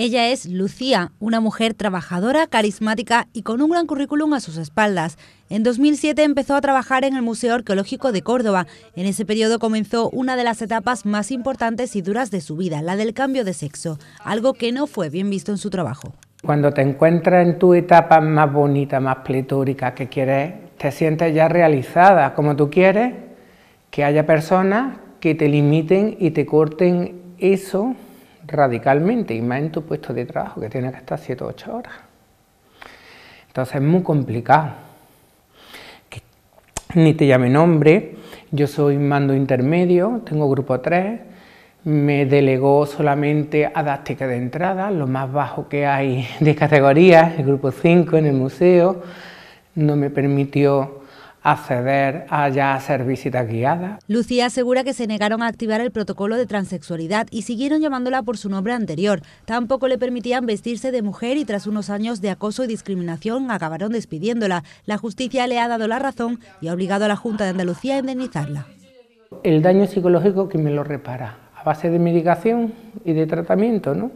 Ella es Lucía, una mujer trabajadora, carismática y con un gran currículum a sus espaldas. En 2007 empezó a trabajar en el Museo Arqueológico de Córdoba. En ese periodo comenzó una de las etapas más importantes y duras de su vida, la del cambio de sexo, algo que no fue bien visto en su trabajo. Cuando te encuentras en tu etapa más bonita, más pletórica que quieres, te sientes ya realizada como tú quieres, que haya personas que te limiten y te corten eso radicalmente y más en tu puesto de trabajo que tiene que estar 7 o 8 horas. Entonces es muy complicado. ni te llame nombre, yo soy mando intermedio, tengo grupo 3, me delegó solamente a de entrada, lo más bajo que hay de categorías, el grupo 5 en el museo, no me permitió acceder a ya ser visitas guiadas. Lucía asegura que se negaron a activar el protocolo de transexualidad y siguieron llamándola por su nombre anterior. Tampoco le permitían vestirse de mujer y tras unos años de acoso y discriminación acabaron despidiéndola. La justicia le ha dado la razón y ha obligado a la Junta de Andalucía a indemnizarla. El daño psicológico que me lo repara a base de medicación y de tratamiento, ¿no?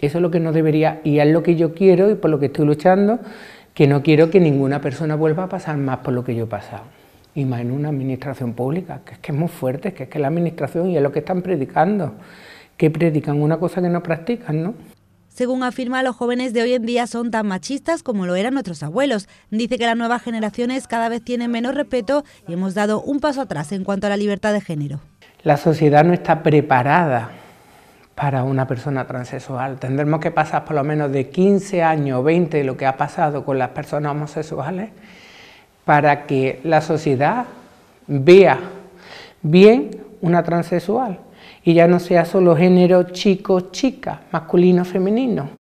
Eso es lo que no debería y es lo que yo quiero y por lo que estoy luchando que no quiero que ninguna persona vuelva a pasar más por lo que yo he pasado. Y más en una administración pública, que es que es muy fuerte, que es que la administración y es lo que están predicando, que predican una cosa que no practican, ¿no? Según afirma, los jóvenes de hoy en día son tan machistas como lo eran nuestros abuelos. Dice que las nuevas generaciones cada vez tienen menos respeto y hemos dado un paso atrás en cuanto a la libertad de género. La sociedad no está preparada para una persona transexual. Tendremos que pasar por lo menos de 15 años o 20 lo que ha pasado con las personas homosexuales para que la sociedad vea bien una transexual y ya no sea solo género chico-chica, masculino-femenino.